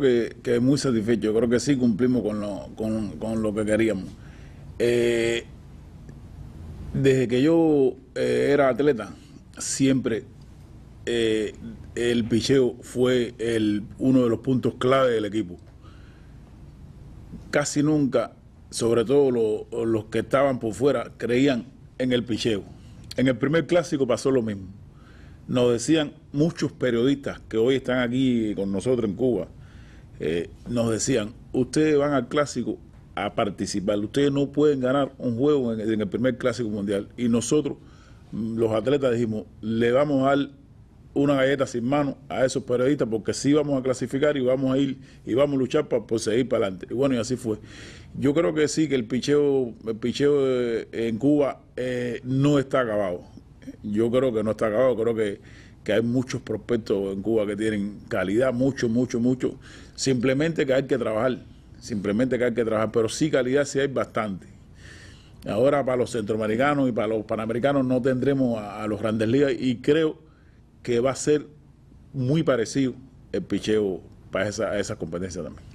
que, es muy satisfecho, creo que sí cumplimos con lo, que queríamos. Eh, desde que yo eh, era atleta, siempre eh, el picheo fue el, uno de los puntos clave del equipo. Casi nunca, sobre todo los que estaban por fuera, creían en el picheo. En el primer clásico pasó lo mismo. Nos decían muchos periodistas que hoy están aquí con nosotros en Cuba, eh, nos decían, ustedes van al clásico a participar, ustedes no pueden ganar un juego en, el primer clásico mundial. Y nosotros, mm, los atletas, dijimos, le vamos a dar una galleta sin mano a esos periodistas porque sí vamos a clasificar y vamos a ir y vamos a luchar para seguir para adelante. Y bueno, y así fue. Yo creo que sí, que el picheo, picheo eh, en Cuba eh, no está acabado yo creo que no está acabado, creo que, hay muchos prospectos en Cuba que tienen calidad, mucho, mucho, mucho, simplemente que hay que trabajar, simplemente que hay que trabajar, pero sí calidad sí hay bastante. Ahora para los centroamericanos y para los panamericanos no tendremos a, los grandes ligas y creo que va a ser muy parecido el picheo para esa, esas competencias también.